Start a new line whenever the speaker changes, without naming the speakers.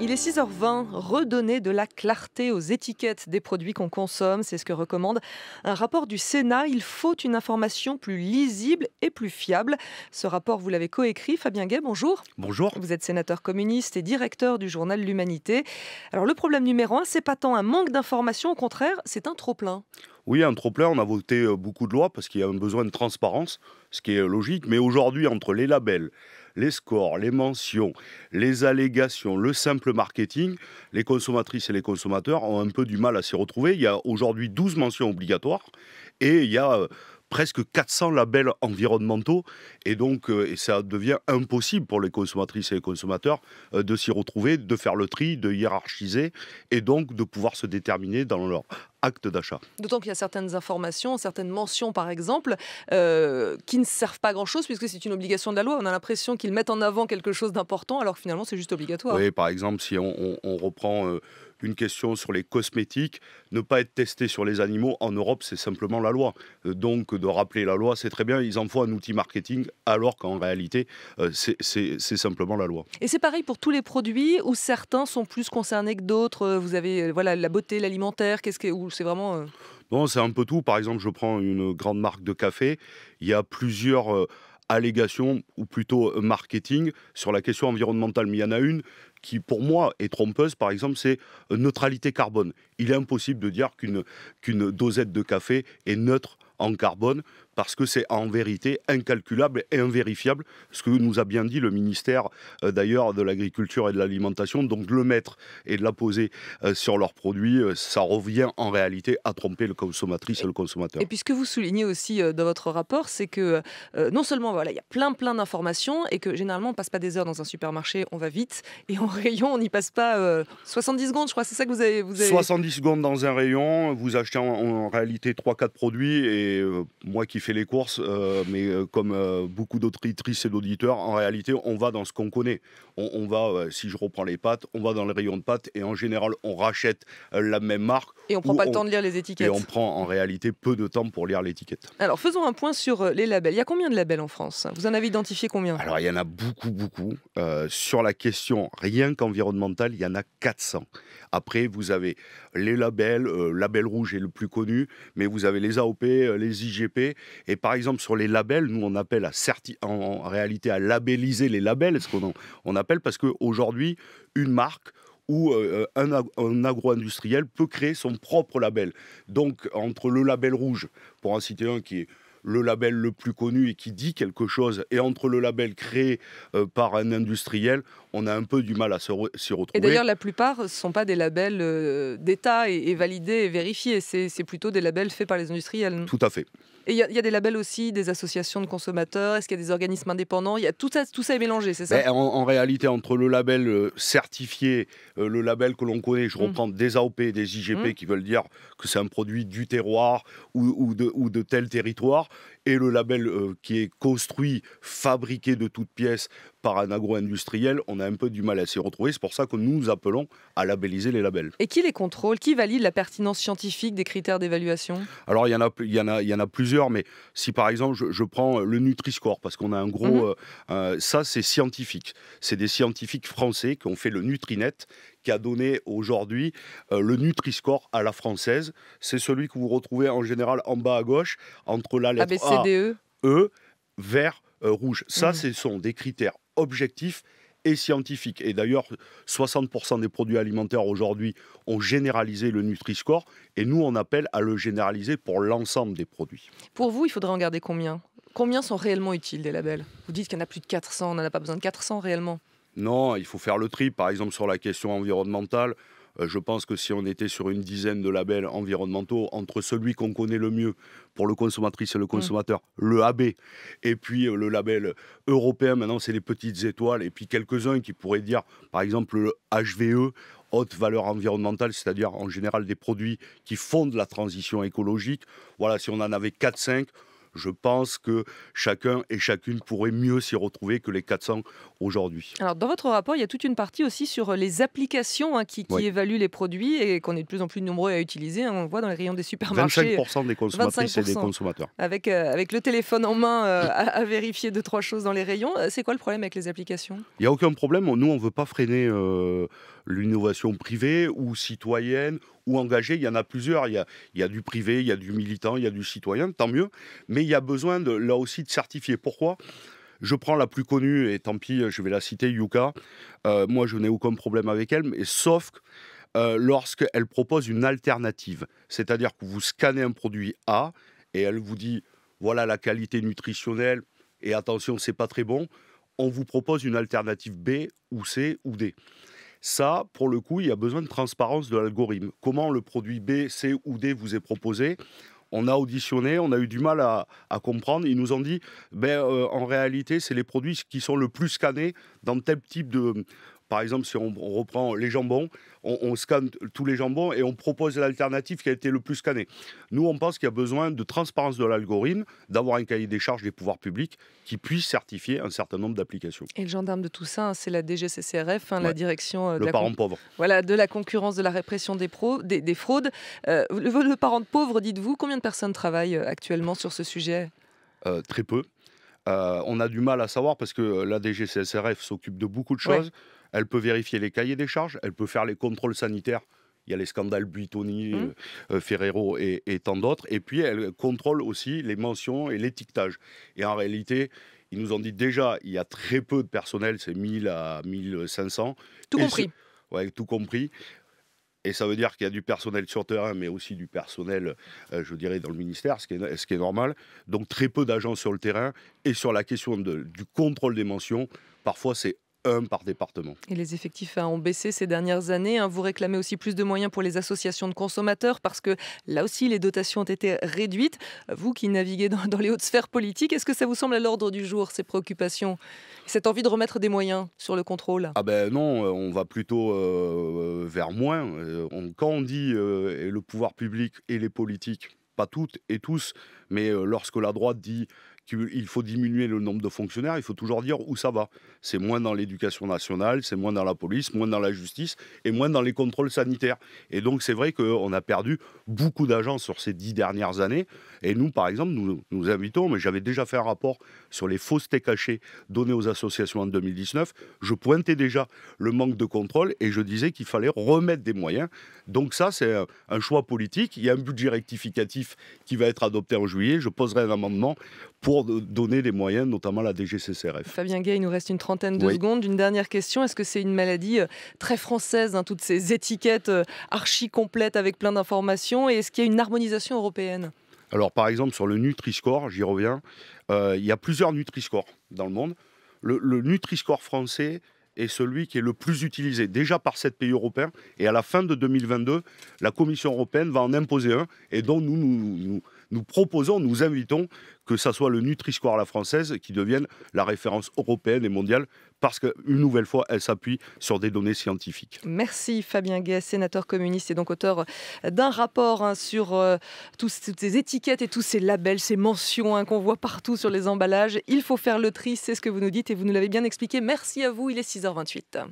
Il est 6h20, redonner de la clarté aux étiquettes des produits qu'on consomme, c'est ce que recommande un rapport du Sénat. Il faut une information plus lisible et plus fiable. Ce rapport, vous l'avez coécrit, Fabien Gay, bonjour. Bonjour. Vous êtes sénateur communiste et directeur du journal L'Humanité. Alors le problème numéro un, c'est pas tant un manque d'information, au contraire, c'est un trop-plein.
Oui, un trop-plein, on a voté euh, beaucoup de lois parce qu'il y a un besoin de transparence, ce qui est euh, logique, mais aujourd'hui, entre les labels, les scores, les mentions, les allégations, le simple marketing, les consommatrices et les consommateurs ont un peu du mal à s'y retrouver. Il y a aujourd'hui 12 mentions obligatoires et il y a euh, presque 400 labels environnementaux. Et donc, euh, et ça devient impossible pour les consommatrices et les consommateurs euh, de s'y retrouver, de faire le tri, de hiérarchiser et donc de pouvoir se déterminer dans leur acte d'achat.
D'autant qu'il y a certaines informations, certaines mentions par exemple, euh, qui ne servent pas grand-chose puisque c'est une obligation de la loi. On a l'impression qu'ils mettent en avant quelque chose d'important alors que finalement c'est juste obligatoire. Oui,
par exemple, si on, reprend une question sur les cosmétiques. Ne pas être testé sur les animaux en Europe, c'est simplement la loi. Euh, donc de rappeler la loi, c'est très bien. Ils en font un outil marketing, alors qu'en réalité, euh, c'est simplement la loi.
Et c'est pareil pour tous les produits où certains sont plus concernés que d'autres. Euh, vous avez voilà la beauté, l'alimentaire. Qu'est-ce que c'est vraiment
Non, c'est un peu tout. Par exemple, je prends une grande marque de café. Il y a plusieurs allégation ou plutôt euh, marketing sur la question environnementale. Mais il y en a une qui, pour moi, est trompeuse, par exemple, c'est euh, neutralité carbone. Il est impossible de dire qu'une dosette de café est neutre en carbone parce que c'est en vérité incalculable et invérifiable, ce que nous a bien dit le ministère euh, d'ailleurs de l'Agriculture et de l'Alimentation. Donc le mettre et de la poser euh, sur leurs produits, euh, ça revient en réalité à tromper le consommatrice et le consommateur. Et
puis ce que vous soulignez aussi dans votre rapport, c'est que non seulement voilà, il y a plein plein d'informations et que généralement on passe pas des heures dans un supermarché, on va vite et en rayon on n'y passe pas 70 secondes, je crois, c'est ça que vous avez, vous 70
secondes dans un rayon, vous achetez en, en réalité 3-4 produits et moi qui fais les courses, euh, mais euh, comme euh, beaucoup beaucoup d'autrices et d'auditeurs, en réalité, on va dans ce qu'on connaît. On, va, si je reprends les pâtes, on va dans les rayons de pâtes et en général, on rachète la même marque. Et on prend pas le temps de lire les étiquettes. Et on prend en réalité peu de temps pour lire l'étiquette.
Alors faisons un point sur les labels. Il y a combien de labels en France Vous en avez identifié combien
Alors il y en a beaucoup, beaucoup. sur la question rien qu'environnementale, il y en a 400. Après, vous avez les labels, label rouge est le plus connu, mais vous avez les AOP, les IGP et par exemple, sur les labels, nous, on appelle en, réalité à labelliser les labels, ce qu'on on appelle, parce qu'aujourd'hui, une marque ou euh, un, agro-industriel peut créer son propre label. Donc, entre le label rouge, pour en un qui est le label le plus connu et qui dit quelque chose, et entre le label créé euh, par un industriel, on a un peu du mal à s'y retrouver. Et d'ailleurs,
la plupart ne sont pas des labels euh, d'État et, validés et vérifiés. C'est plutôt des labels faits par les industriels. Tout à fait. Et il y, a des labels aussi, des associations de consommateurs, est-ce qu'il y a des organismes indépendants Il y a tout ça, tout ça est mélangé, c'est ça ben,
en, réalité, entre le label euh, certifié, euh, le label que l'on connaît, je mm. reprends des AOP, des IGP mm. qui veulent dire que c'est un produit du terroir ou, ou, de, ou de tel territoire, et le label euh, qui est construit, fabriqué de toutes pièces par un agro-industriel, on a un peu du mal à s'y retrouver. C'est pour ça que nous appelons à labelliser les labels.
Et qui les contrôle Qui valide la pertinence scientifique des critères d'évaluation
Alors, il y, en a, il, y en a, il y en a plusieurs, mais si par exemple, je, prends euh, le Nutri-Score, parce qu'on a un gros. Mhm. Euh, ça, c'est scientifique. C'est des scientifiques français qui ont fait le Nutrinet, qui a donné aujourd'hui le Nutri-Score à la française. C'est celui que vous retrouvez en général en bas à gauche, entre la lettre A E. e, vert, euh, rouge. Ça, mmh. ce sont des critères objectifs et scientifiques. Et d'ailleurs, 60% des produits alimentaires aujourd'hui ont généralisé le Nutri-Score et nous, on appelle à le généraliser pour l'ensemble des produits.
Pour vous, il faudrait en garder combien Combien sont réellement utiles des labels Vous dites qu'il y en a plus de 400, on n'en a pas besoin de 400 réellement
non, il faut faire le tri. Par exemple, sur la question environnementale, euh, je pense que si on était sur une dizaine de labels environnementaux, entre celui qu'on connaît le mieux pour le consommatrice et le mm. consommateur, le AB, et puis euh, le label européen, maintenant c'est les petites étoiles, et puis quelques-uns qui pourraient dire, par exemple, le HVE, haute valeur environnementale, c'est-à-dire en général des produits qui font de la transition écologique. Voilà, si on en avait 4-5, je pense que chacun et chacune pourrait mieux s'y retrouver que les 400 aujourd'hui.
Alors, dans votre rapport, il y a toute une partie aussi sur euh, les applications hein, qui, évaluent les produits et qu'on est de plus en plus nombreux à utiliser. Hein. on le voit dans les rayons des supermarchés. 25% des consommatrices des consommateurs. Avec, euh, avec le téléphone en main euh, à, vérifier deux, trois choses dans les rayons. C'est quoi le problème avec les applications
Il n'y a aucun problème. Nous, on ne veut pas freiner l'innovation privée ou citoyenne ou engagée. Il y en a plusieurs. Il y a, du privé, il y a du militant, il y a du citoyen, tant mieux. Mais il y a besoin là aussi de certifier. Pourquoi je prends la plus connue, et tant pis, je vais la citer, Yuka. Euh, moi, je n'ai aucun problème avec elle, mais sauf euh, lorsqu'elle propose une alternative. C'est-à-dire que vous scannez un produit A et elle vous dit voilà la qualité nutritionnelle et attention, c'est pas très bon. On vous propose une alternative B ou C ou D. Ça, pour le coup, il y a besoin de transparence de l'algorithme. Comment le produit B, C ou D vous est proposé on a auditionné, on a eu du mal à, comprendre. Ils nous ont dit, ben, euh, en réalité, c'est les produits qui sont le plus scannés dans tel type de, par exemple, si on, reprend les jambons, on, scanne tous les jambons et on propose l'alternative qui a été le plus scannée. Nous, on pense qu'il y a besoin de transparence de l'algorithme, d'avoir un cahier des charges des pouvoirs publics qui puisse certifier un certain nombre d'applications.
Et le gendarme de tout ça, hein, c'est la DGCCRF, hein, la direction euh, de le parent pauvre. Voilà, de la concurrence, de la répression des, pros, des, fraudes. Euh, le, parent pauvre, dites-vous, combien de personnes travaillent euh, actuellement sur ce sujet
Très peu. on a du mal à savoir parce que la DGCCRF s'occupe de beaucoup de choses elle peut vérifier les cahiers des charges, elle peut faire les contrôles sanitaires. Il y a les scandales Buitoni, mmh. euh, euh, Ferrero et, tant d'autres. Et puis, elle contrôle aussi les mentions et l'étiquetage. Et en réalité, ils nous ont dit déjà, il y a très peu de personnel, c'est 1000 à 1500. Tout compris. Oui, tout compris. Et ça veut dire qu'il y a du personnel sur terrain, mais aussi du personnel, euh, je dirais, dans le ministère, ce qui est, normal. Donc très peu d'agents sur le terrain. Et sur la question du contrôle des mentions, parfois c'est un par département.
Et les effectifs hein, ont baissé ces dernières années. Hein. Vous réclamez aussi plus de moyens pour les associations de consommateurs parce que là aussi les dotations ont été réduites. Vous qui naviguez dans, les hautes sphères politiques, est-ce que ça vous semble à l'ordre du jour ces préoccupations Cette envie de remettre des moyens sur le contrôle
Ah ben non, euh, on va plutôt euh, vers moins. Euh, quand on dit le pouvoir public et les politiques, pas toutes et tous, mais lorsque la droite dit il faut diminuer le nombre de fonctionnaires, il faut toujours dire où ça va. C'est moins dans l'éducation nationale, c'est moins dans la police, moins dans la justice et moins dans les contrôles sanitaires. Et donc c'est vrai qu'on a perdu beaucoup d'agents sur ces dix dernières années. Et nous, par exemple, nous, nous invitons, mais j'avais déjà fait un rapport sur les faussetés cachées données aux associations en 2019. Je pointais déjà le manque de contrôle et je disais qu'il fallait remettre des moyens. Donc ça, c'est un choix politique. Il y a un budget rectificatif qui va être adopté en juillet. Je poserai un amendement pour donner les moyens, notamment la DGCCRF.
Fabien Gay, il nous reste une trentaine de secondes. Une dernière question. Est-ce que c'est une maladie euh, très française, hein, toutes ces étiquettes euh, archi complètes avec plein d'informations Et est-ce qu'il y a une harmonisation européenne
alors, par exemple, sur le Nutri-Score, j'y reviens, euh, il y a plusieurs Nutri-Score dans le monde. Le, Nutri-Score français est celui qui est le plus utilisé déjà par sept pays européens. Et à la fin de 2022, la Commission européenne va en imposer un et dont nous, nous, nous proposons, nous invitons que ça soit le Nutri-Score la française qui devienne la référence européenne et mondiale parce qu'une nouvelle fois, elle s'appuie sur des données scientifiques.
Merci Fabien Gay, sénateur communiste et donc auteur d'un rapport hein, sur euh, toutes ces étiquettes et tous ces labels, ces mentions hein, qu'on voit partout sur les emballages. Il faut faire le tri, c'est ce que vous nous dites et vous nous l'avez bien expliqué. Merci à vous, il est 6h28.